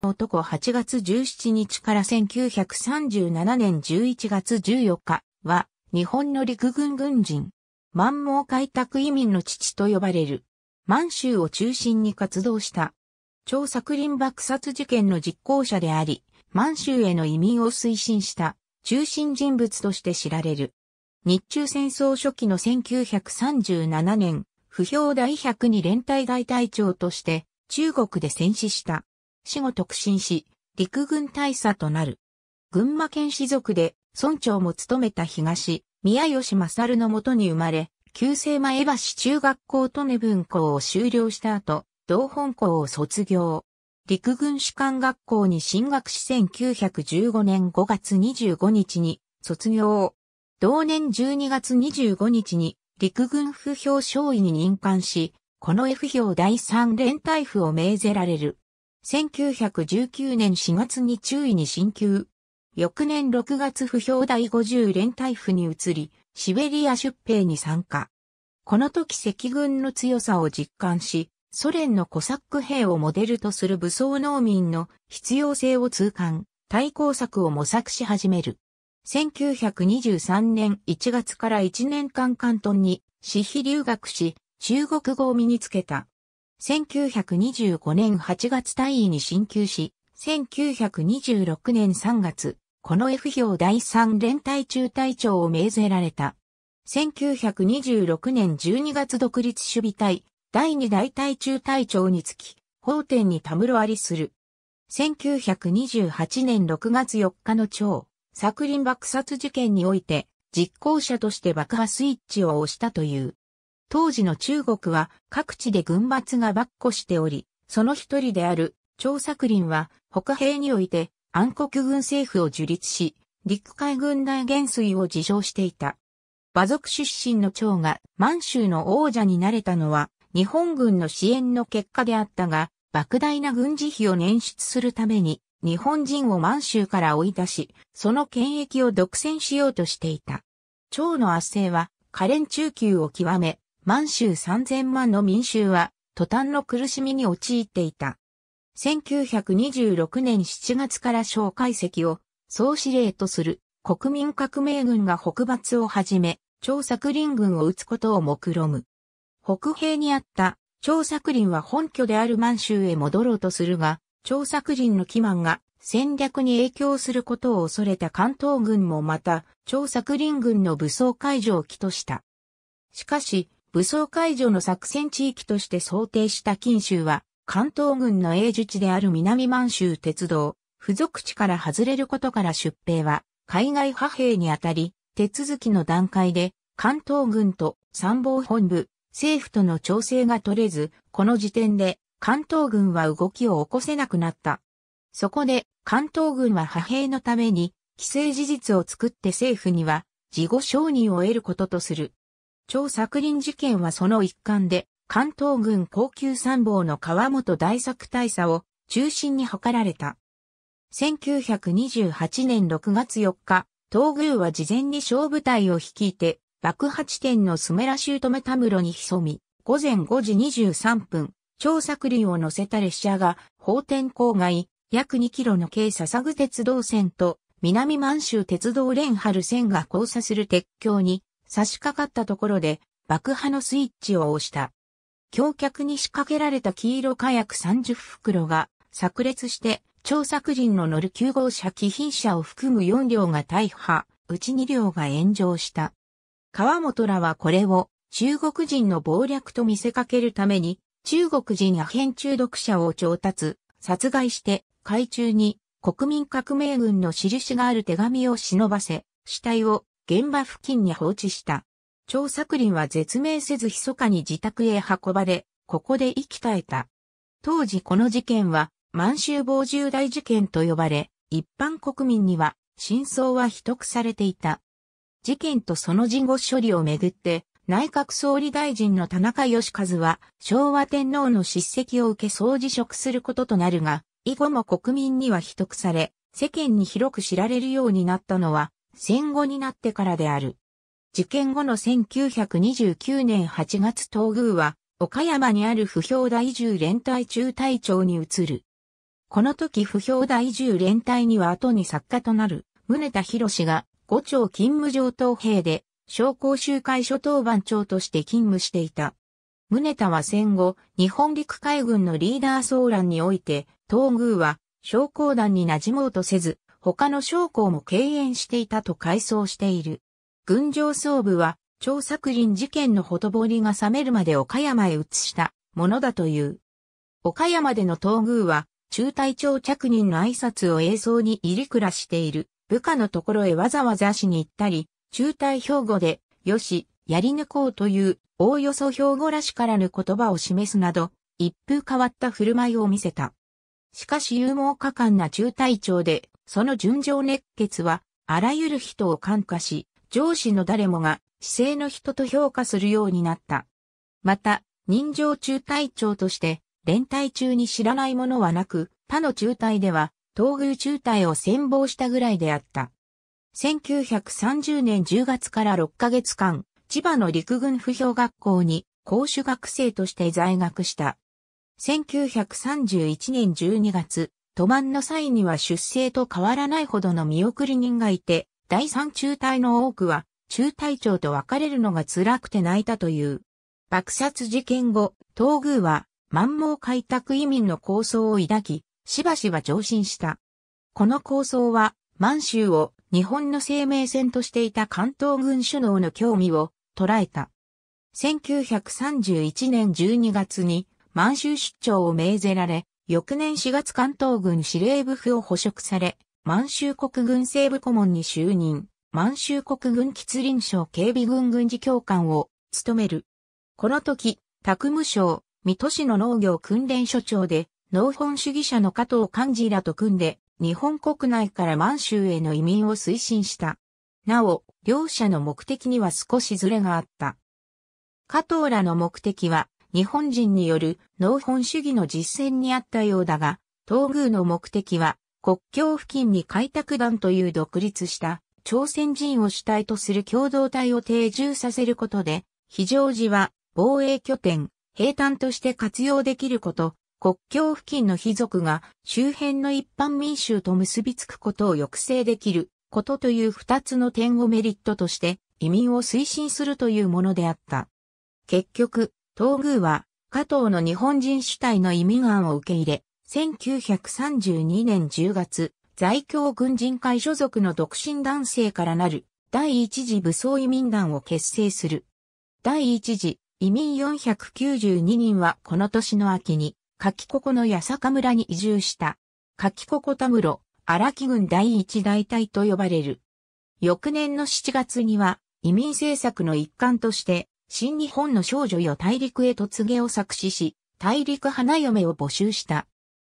男8月17日から1937年11月14日は日本の陸軍軍人。満蒙開拓移民の父と呼ばれる。満州を中心に活動した。張作林爆殺事件の実行者であり、満州への移民を推進した中心人物として知られる。日中戦争初期の1937年、不評第102連隊大隊長として中国で戦死した。死後特進し、陸軍大佐となる。群馬県士族で村長も務めた東、宮吉勝のもとに生まれ、旧姓前橋中学校と根文校を修了した後、同本校を卒業。陸軍士官学校に進学し1915年5月25日に卒業。同年12月25日に陸軍府評少尉に任官し、この F 評第3連隊府を命ぜられる。1919年4月に中尉に進級。翌年6月不評第50連隊府に移り、シベリア出兵に参加。この時赤軍の強さを実感し、ソ連のコサック兵をモデルとする武装農民の必要性を痛感、対抗策を模索し始める。1923年1月から1年間関東に私費留学し、中国語を身につけた。1925年8月大尉に進級し、1926年3月、この F 表第3連隊中隊長を命ぜられた。1926年12月独立守備隊、第2大隊中隊長につき、法典にたむろありする。1928年6月4日の長、作林爆殺事件において、実行者として爆破スイッチを押したという。当時の中国は各地で軍閥が跋扈しており、その一人である張作霖は北平において暗黒軍政府を樹立し、陸海軍大元帥を自称していた。馬族出身の張が満州の王者になれたのは日本軍の支援の結果であったが、莫大な軍事費を捻出するために日本人を満州から追い出し、その権益を独占しようとしていた。張の圧政は可憐中級を極め、満州三千万の民衆は、途端の苦しみに陥っていた。1926年7月から小解析を総司令とする国民革命軍が北伐を始め、張作林軍を撃つことを目論む。北平にあった張作林は本拠である満州へ戻ろうとするが、張作林の欺瞞が戦略に影響することを恐れた関東軍もまた、張作林軍の武装解除を起とした。しかし、武装解除の作戦地域として想定した近州は、関東軍の英術地である南満州鉄道、付属地から外れることから出兵は、海外派兵にあたり、手続きの段階で、関東軍と参謀本部、政府との調整が取れず、この時点で関東軍は動きを起こせなくなった。そこで関東軍は派兵のために既成事実を作って政府には事後承認を得ることとする。張作林事件はその一環で、関東軍高級参謀の川本大作大佐を中心に図られた。1928年6月4日、東宮は事前に小部隊を率いて、爆発点のスメラシュートメタムロに潜み、午前5時23分、張作林を乗せた列車が、法天郊外、約2キロの軽笹具鉄道線と、南満州鉄道連春線が交差する鉄橋に差し掛かったところで爆破のスイッチを押した。橋脚に仕掛けられた黄色火薬30袋が炸裂して調作人の乗る9号車貴賓車を含む4両が大破、うち2両が炎上した。川本らはこれを中国人の謀略と見せかけるために中国人アヘン中毒者を調達、殺害して海中に国民革命軍の印がある手紙を忍ばせ、死体を現場付近に放置した。張作林は絶命せず密かに自宅へ運ばれ、ここで息絶えた。当時この事件は満州防重大事件と呼ばれ、一般国民には真相は秘匿されていた。事件とその事後処理をめぐって、内閣総理大臣の田中義和は昭和天皇の叱責を受け総辞職することとなるが、以後も国民には秘匿され、世間に広く知られるようになったのは、戦後になってからである。事件後の1929年8月東宮は、岡山にある不評大従連隊中隊長に移る。この時不評大従連隊には後に作家となる、宗田博士が、五町勤務上等兵で、商工集会所当番長として勤務していた。宗田は戦後、日本陸海軍のリーダー騒乱において、東宮は、商工団に馴染もうとせず、他の将校も敬遠していたと回想している。軍上総部は、張作林事件のほとぼりが冷めるまで岡山へ移したものだという。岡山での東宮は、中隊長着任の挨拶を映像に入り暮らしている部下のところへわざわざしに行ったり、中隊兵庫で、よし、やり抜こうという、おおよそ兵庫らしからぬ言葉を示すなど、一風変わった振る舞いを見せた。しかし勇猛果敢な中隊長で、その純情熱血は、あらゆる人を感化し、上司の誰もが、姿勢の人と評価するようになった。また、人情中隊長として、連隊中に知らないものはなく、他の中隊では、東宮中隊を戦望したぐらいであった。1930年10月から6ヶ月間、千葉の陸軍不評学校に講師学生として在学した。1931年12月、渡満の際には出生と変わらないほどの見送り人がいて、第三中隊の多くは、中隊長と別れるのが辛くて泣いたという。爆殺事件後、東宮は、満蒙開拓移民の構想を抱き、しばしば上進した。この構想は、満州を日本の生命線としていた関東軍首脳の興味を捉えた。1931年12月に満州出張を命ぜられ、翌年4月関東軍司令部府を捕食され、満州国軍西部顧問に就任、満州国軍吉林省警備軍軍事教官を務める。この時、卓務省、水戸市の農業訓練所長で、農本主義者の加藤幹事らと組んで、日本国内から満州への移民を推進した。なお、両者の目的には少しずれがあった。加藤らの目的は、日本人による農本主義の実践にあったようだが、東宮の目的は国境付近に開拓団という独立した朝鮮人を主体とする共同体を定住させることで、非常時は防衛拠点、平坦として活用できること、国境付近の貴族が周辺の一般民衆と結びつくことを抑制できることという二つの点をメリットとして移民を推進するというものであった。結局、東宮は、加藤の日本人主体の移民案を受け入れ、1932年10月、在京軍人会所属の独身男性からなる第一次武装移民団を結成する。第一次移民492人はこの年の秋に、柿ここの八坂村に移住した。柿ここ田室、荒木軍第一大隊と呼ばれる。翌年の7月には、移民政策の一環として、新日本の少女よ大陸へ突げを作詞し、大陸花嫁を募集した。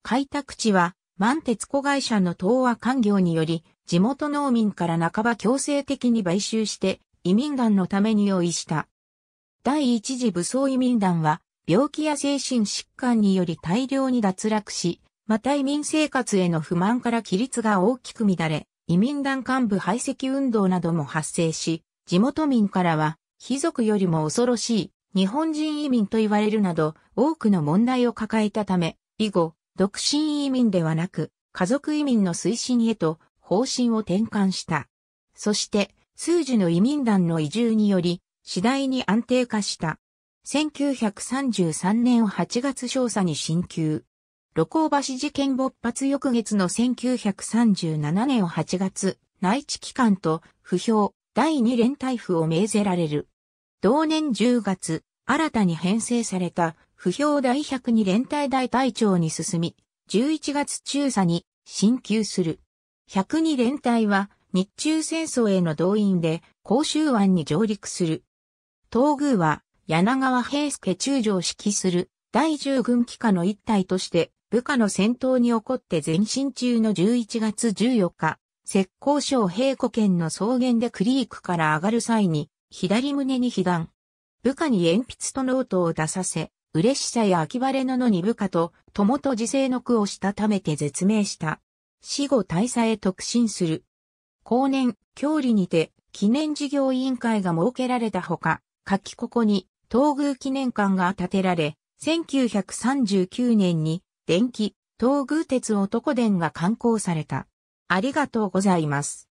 開拓地は、満鉄子会社の東和官業により、地元農民から半ば強制的に買収して、移民団のために用意した。第一次武装移民団は、病気や精神疾患により大量に脱落し、また移民生活への不満から規律が大きく乱れ、移民団幹部排斥運動なども発生し、地元民からは貴族よりも恐ろしい、日本人移民と言われるなど、多くの問題を抱えたため、以後、独身移民ではなく、家族移民の推進へと方針を転換した。そして、数字の移民団の移住により、次第に安定化した。1933年8月少佐に進級。露光橋事件勃発翌月の1937年8月、内地機関と不評、第2連隊府を命ぜられる。同年10月、新たに編成された、不評第102連隊大隊長に進み、11月中佐に、進級する。102連隊は、日中戦争への動員で、甲州湾に上陸する。東宮は、柳川平助中将指揮する、第10軍機下の一隊として、部下の戦闘に起こって前進中の11月14日、石膏省平庫県の草原でクリークから上がる際に、左胸に被弾。部下に鉛筆とノートを出させ、嬉しさや秋晴れののに部下と、友と自生の句をしたためて絶命した。死後大佐へ特進する。後年、郷里にて、記念事業委員会が設けられたほか、夏季ここに、東宮記念館が建てられ、1939年に、電気、東宮鉄男殿が刊行された。ありがとうございます。